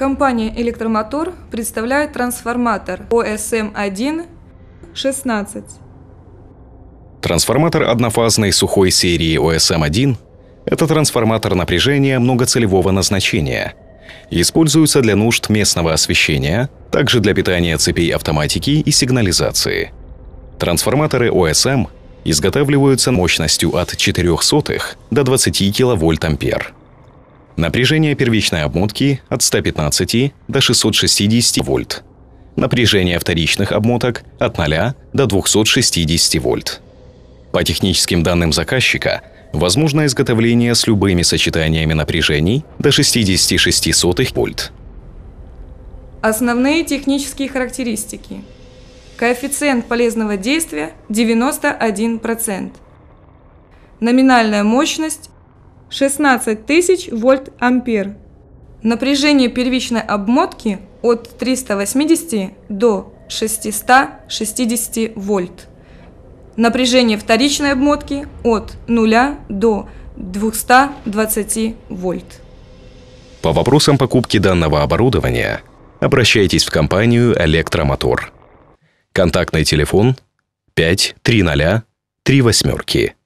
Компания «Электромотор» представляет трансформатор ОСМ-1-16. Трансформатор однофазной сухой серии ОСМ-1 – это трансформатор напряжения многоцелевого назначения. Используется для нужд местного освещения, также для питания цепей автоматики и сигнализации. Трансформаторы ОСМ изготавливаются мощностью от 0,04 до 20 кВт-ампер. Напряжение первичной обмотки от 115 до 660 вольт. Напряжение вторичных обмоток от 0 до 260 вольт. По техническим данным заказчика, возможно изготовление с любыми сочетаниями напряжений до 66 вольт. Основные технические характеристики. Коэффициент полезного действия 91%. Номинальная мощность 16 тысяч вольт ампер. Напряжение первичной обмотки от 380 до 660 вольт. Напряжение вторичной обмотки от 0 до 220 вольт. По вопросам покупки данного оборудования обращайтесь в компанию «Электромотор». Контактный телефон 5 3 0 3 восьмерки.